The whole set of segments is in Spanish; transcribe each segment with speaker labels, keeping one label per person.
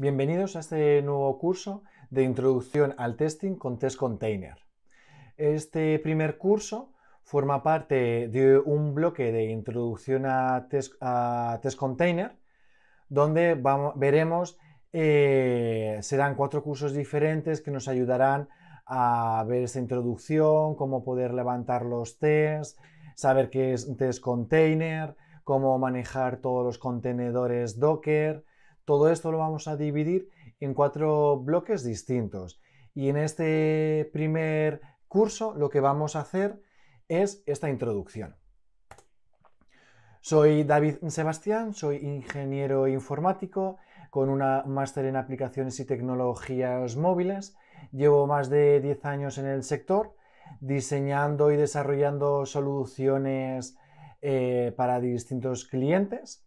Speaker 1: Bienvenidos a este nuevo curso de introducción al testing con Test Container. Este primer curso forma parte de un bloque de introducción a Test, Container, donde veremos, eh, serán cuatro cursos diferentes que nos ayudarán a ver esta introducción, cómo poder levantar los tests, saber qué es un test container, cómo manejar todos los contenedores Docker, todo esto lo vamos a dividir en cuatro bloques distintos. Y en este primer curso lo que vamos a hacer es esta introducción. Soy David Sebastián, soy ingeniero informático con una máster en aplicaciones y tecnologías móviles. Llevo más de 10 años en el sector diseñando y desarrollando soluciones eh, para distintos clientes.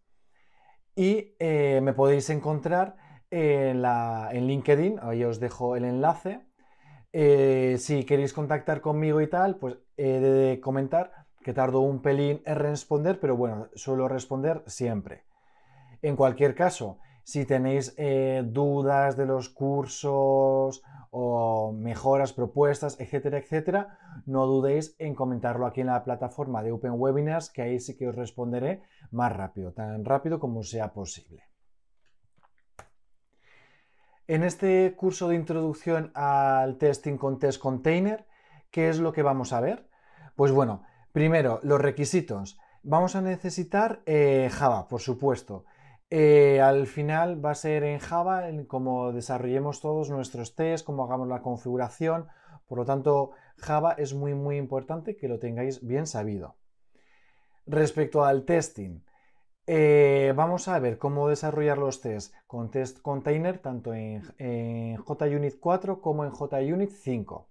Speaker 1: Y eh, me podéis encontrar en, LinkedIn, ahí os dejo el enlace. Eh, si queréis contactar conmigo y tal, pues he de comentar que tardo un pelín en responder, pero bueno, suelo responder siempre. En cualquier caso, si tenéis eh, dudas de los cursos o mejoras, propuestas, etcétera, etcétera, no dudéis en comentarlo aquí en la plataforma de Open Webinars, que ahí sí que os responderé más rápido, tan rápido como sea posible. En este curso de introducción al testing con test container, ¿qué es lo que vamos a ver? Pues bueno, primero, los requisitos. Vamos a necesitar eh, Java, por supuesto. Eh, al final va a ser en Java, en cómo desarrollemos todos nuestros tests, cómo hagamos la configuración. Por lo tanto, Java es muy, muy importante que lo tengáis bien sabido. Respecto al testing, eh, vamos a ver cómo desarrollar los tests con test container tanto en, en JUnit 4 como en JUnit 5.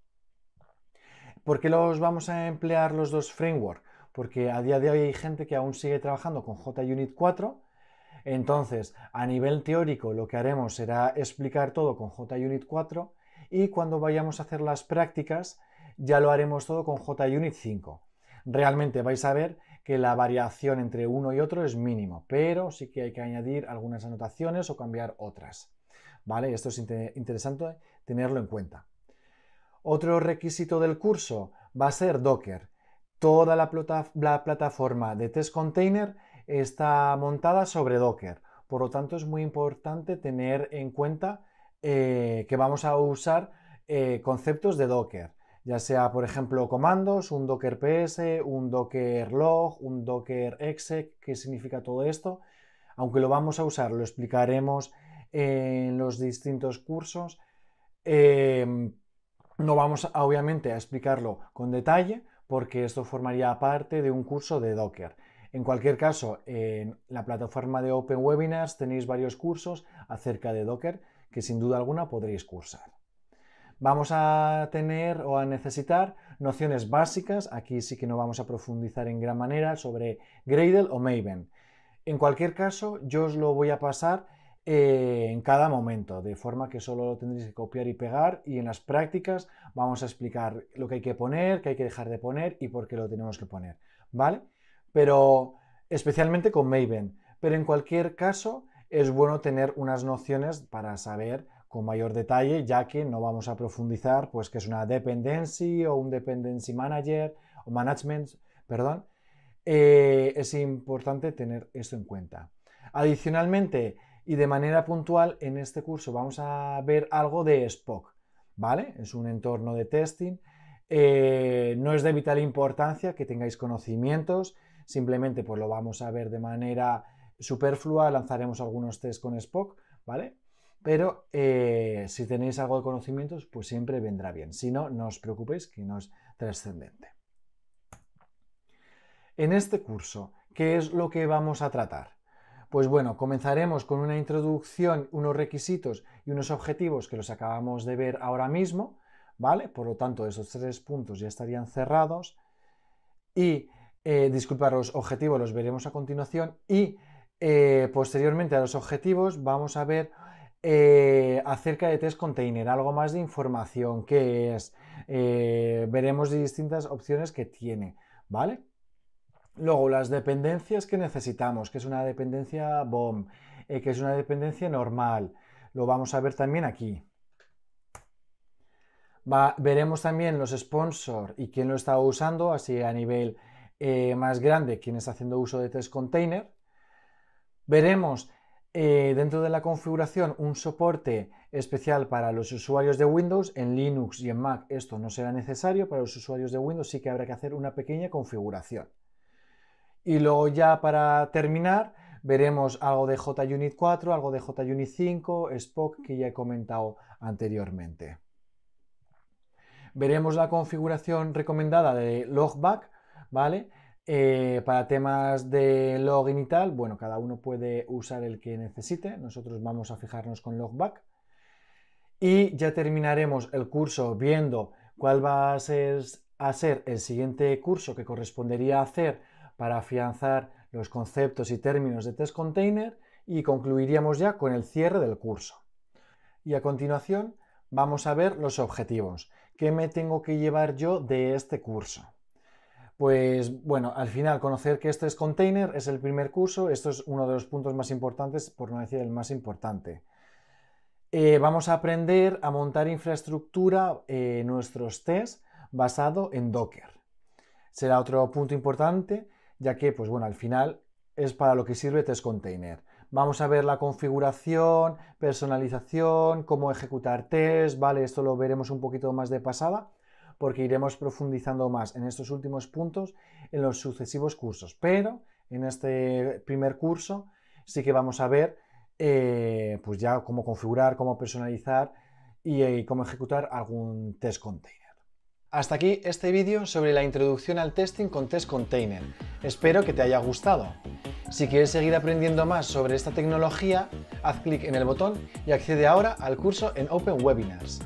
Speaker 1: ¿Por qué los vamos a emplear los dos frameworks? Porque a día de hoy hay gente que aún sigue trabajando con JUnit 4 entonces, a nivel teórico, lo que haremos será explicar todo con JUnit 4 y cuando vayamos a hacer las prácticas, ya lo haremos todo con JUnit 5. Realmente vais a ver que la variación entre uno y otro es mínimo, pero sí que hay que añadir algunas anotaciones o cambiar otras. ¿Vale? Esto es interesante tenerlo en cuenta. Otro requisito del curso va a ser Docker. Toda la, la plataforma de test container está montada sobre Docker. Por lo tanto, es muy importante tener en cuenta eh, que vamos a usar eh, conceptos de Docker, ya sea, por ejemplo, comandos, un Docker PS, un Docker log, un Docker exec, ¿qué significa todo esto? Aunque lo vamos a usar, lo explicaremos en los distintos cursos. Eh, no vamos, obviamente, a explicarlo con detalle porque esto formaría parte de un curso de Docker. En cualquier caso, en la plataforma de Open Webinars tenéis varios cursos acerca de Docker que sin duda alguna podréis cursar. Vamos a tener o a necesitar nociones básicas, aquí sí que no vamos a profundizar en gran manera sobre Gradle o Maven. En cualquier caso, yo os lo voy a pasar eh, en cada momento, de forma que solo lo tendréis que copiar y pegar y en las prácticas vamos a explicar lo que hay que poner, qué hay que dejar de poner y por qué lo tenemos que poner, ¿vale? pero especialmente con Maven. Pero en cualquier caso, es bueno tener unas nociones para saber con mayor detalle, ya que no vamos a profundizar, pues que es una dependency o un dependency manager o management, perdón. Eh, es importante tener esto en cuenta. Adicionalmente y de manera puntual, en este curso vamos a ver algo de Spock, ¿vale? Es un entorno de testing. Eh, no es de vital importancia que tengáis conocimientos simplemente pues lo vamos a ver de manera superflua, lanzaremos algunos test con Spock, ¿vale? Pero eh, si tenéis algo de conocimientos, pues siempre vendrá bien. Si no, no os preocupéis que no es trascendente. En este curso, ¿qué es lo que vamos a tratar? Pues bueno, comenzaremos con una introducción, unos requisitos y unos objetivos que los acabamos de ver ahora mismo, ¿vale? Por lo tanto, esos tres puntos ya estarían cerrados. Y eh, los objetivos los veremos a continuación y eh, posteriormente a los objetivos vamos a ver eh, acerca de test container, algo más de información que es, eh, veremos distintas opciones que tiene, ¿vale? Luego, las dependencias que necesitamos, que es una dependencia BOM, que es una dependencia normal, lo vamos a ver también aquí. veremos también los sponsors y quién lo está usando, así a nivel eh, más grande quien está haciendo uso de test container. Veremos eh, dentro de la configuración un soporte especial para los usuarios de Windows. En Linux y en Mac esto no será necesario, para los usuarios de Windows sí que habrá que hacer una pequeña configuración. Y luego ya para terminar veremos algo de JUnit 4, algo de JUnit 5, Spock que ya he comentado anteriormente. Veremos la configuración recomendada de Logback ¿vale? Eh, para temas de login y tal, bueno, cada uno puede usar el que necesite. Nosotros vamos a fijarnos con Logback. Y ya terminaremos el curso viendo cuál va a ser, a ser el siguiente curso que correspondería hacer para afianzar los conceptos y términos de test container y concluiríamos ya con el cierre del curso. Y a continuación vamos a ver los objetivos. ¿Qué me tengo que llevar yo de este curso? Pues bueno, al final conocer que esto es container es el primer curso, esto es uno de los puntos más importantes, por no decir el más importante. Eh, vamos a aprender a montar infraestructura, en eh, nuestros tests, basado en Docker. Será otro punto importante, ya que, pues bueno, al final es para lo que sirve Test Container. Vamos a ver la configuración, personalización, cómo ejecutar test, ¿vale? Esto lo veremos un poquito más de pasada, porque iremos profundizando más en estos últimos puntos en los sucesivos cursos. Pero en este primer curso sí que vamos a ver eh, pues ya cómo configurar, cómo personalizar y, eh, y cómo ejecutar algún test container. Hasta aquí este vídeo sobre la introducción al testing con Test Container. Espero que te haya gustado. Si quieres seguir aprendiendo más sobre esta tecnología, haz clic en el botón y accede ahora al curso en Open Webinars.